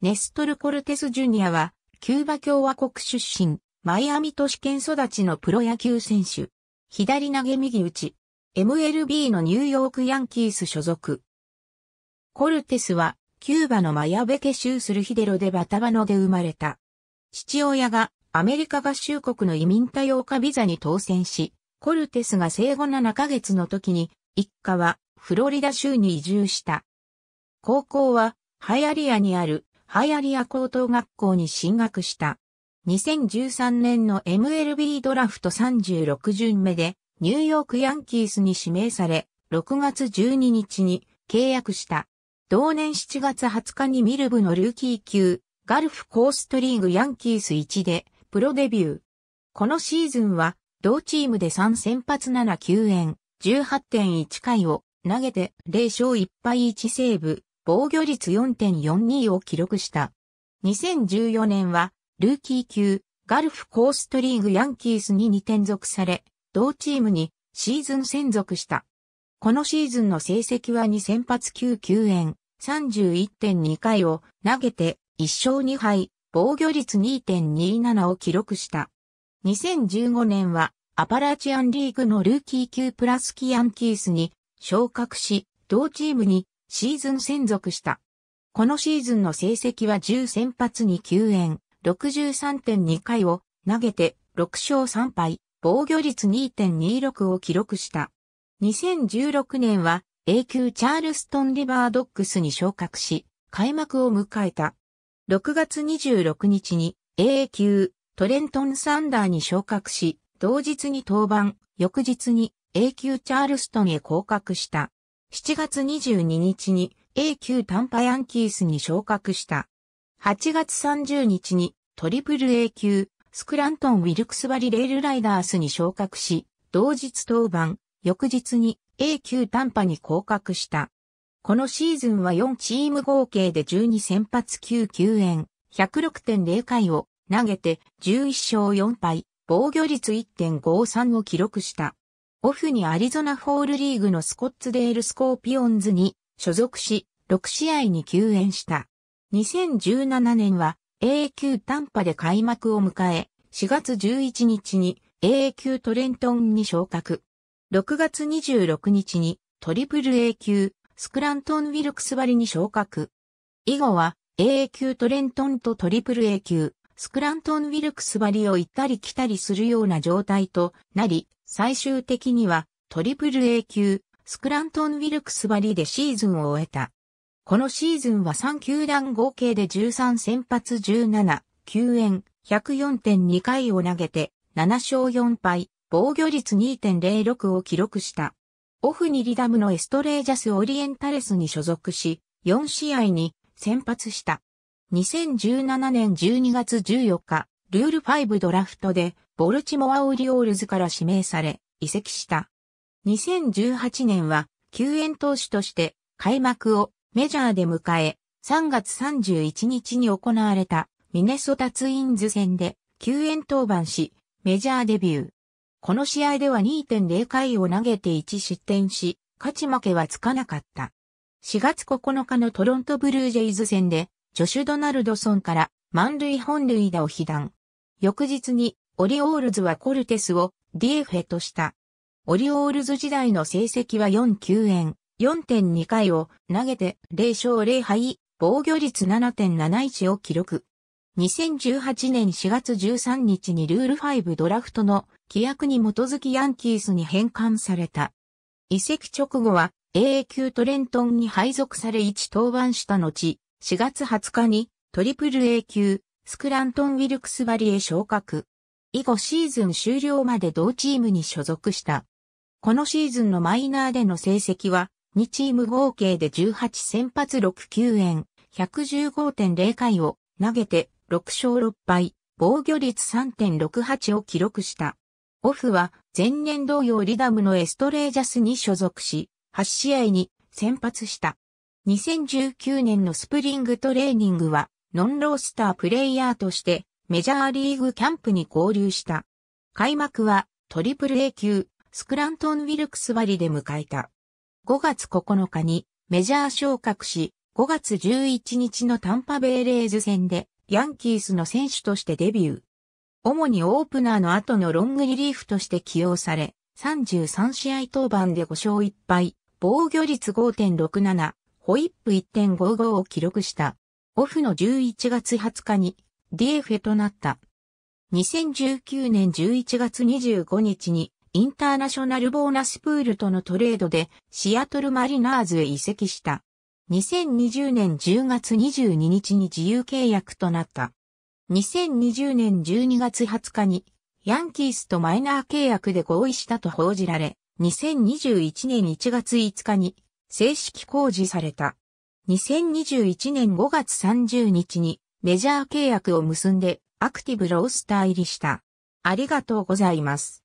ネストル・コルテス・ジュニアは、キューバ共和国出身、マイアミ都市圏育ちのプロ野球選手。左投げ右打ち。MLB のニューヨークヤンキース所属。コルテスは、キューバのマヤベケ州スルヒデロでバタバノで生まれた。父親がアメリカ合衆国の移民多様化ビザに当選し、コルテスが生後7ヶ月の時に、一家はフロリダ州に移住した。高校はハイアリアにあるハイアリア高等学校に進学した。2013年の MLB ドラフト36巡目でニューヨークヤンキースに指名され、6月12日に契約した。同年7月20日にミルブのルーキー級、ガルフコーストリーグヤンキース1でプロデビュー。このシーズンは同チームで3先発7救円、18.1回を投げて0勝1敗1セーブ、防御率4.42を記録した。2014年は、ルーキー級、ガルフコーストリーグヤンキースに2点属され、同チームにシーズン専属した。このシーズンの成績は2先発9 9円、31.2回を投げて1勝2敗、防御率2.27を記録した。2015年はアパラチアンリーグのルーキー級プラスキヤンキースに昇格し、同チームにシーズン専属した。このシーズンの成績は10先発に9円、63.2回を投げて6勝3敗、防御率2.26を記録した。2016年は A 級チャールストンリバードックスに昇格し、開幕を迎えた。6月26日に A 級トレントンサンダーに昇格し、同日に登板、翌日に A 級チャールストンへ降格した。7月22日に A 級短波ヤンキースに昇格した。8月30日にトリプル A 級スクラントン・ウィルクスバリレールライダースに昇格し、同日登板、翌日に A 級短波に降格した。このシーズンは4チーム合計で12先発9 9円、106.0回を投げて11勝4敗、防御率1.53を記録した。オフにアリゾナフォールリーグのスコッツデールスコーピオンズに所属し、6試合に休演した。2017年は A 級短波で開幕を迎え、4月11日に A 級トレントンに昇格。6月26日にトリプル A 級スクラントン・ウィルクスバリに昇格。以後は A 級トレントンとトリプル A 級スクラントン・ウィルクスバリを行ったり来たりするような状態となり、最終的にはトリプル A 級スクラントン・ウィルクスバリでシーズンを終えた。このシーズンは3球団合計で13先発17、救援、104.2回を投げて、7勝4敗、防御率2.06を記録した。オフにリダムのエストレージャス・オリエンタレスに所属し、4試合に先発した。2017年12月14日、ルール5ドラフトでボルチモア・オリオールズから指名され、移籍した。2018年は、救援投手として開幕をメジャーで迎え、3月31日に行われたミネソタツインズ戦で救援登板し、メジャーデビュー。この試合では2.0回を投げて1失点し、勝ち負けはつかなかった。4月9日のトロントブルージェイズ戦で、ジョシュ・ドナルドソンから満塁本塁打を被弾。翌日にオリオールズはコルテスを d f ェとした。オリオールズ時代の成績は4 9円、4.2回を投げて0勝0敗、防御率7.71を記録。2018年4月13日にルール5ドラフトの規約に基づきヤンキースに返還された。移籍直後は AA 級トレントンに配属され1登板した後、4月20日にトリプル A 級スクラントン・ウィルクスバリへ昇格。以後シーズン終了まで同チームに所属した。このシーズンのマイナーでの成績は、2チーム合計で18先発6球円、115.0回を投げて6勝6敗、防御率3.68を記録した。オフは前年同様リダムのエストレージャスに所属し、8試合に先発した。2019年のスプリングトレーニングは、ノンロースタープレイヤーとしてメジャーリーグキャンプに合流した。開幕はトリプル A 級スクラントン・ウィルクス割で迎えた。5月9日にメジャー昇格し、5月11日のタンパベイレーズ戦でヤンキースの選手としてデビュー。主にオープナーの後のロングリリーフとして起用され、33試合登板で5勝1敗、防御率5.67、ホイップ1.55を記録した。オフの11月20日にディエフェとなった。2019年11月25日にインターナショナルボーナスプールとのトレードでシアトルマリナーズへ移籍した。2020年10月22日に自由契約となった。2020年12月20日にヤンキースとマイナー契約で合意したと報じられ、2021年1月5日に正式公示された。2021年5月30日にメジャー契約を結んでアクティブロースター入りした。ありがとうございます。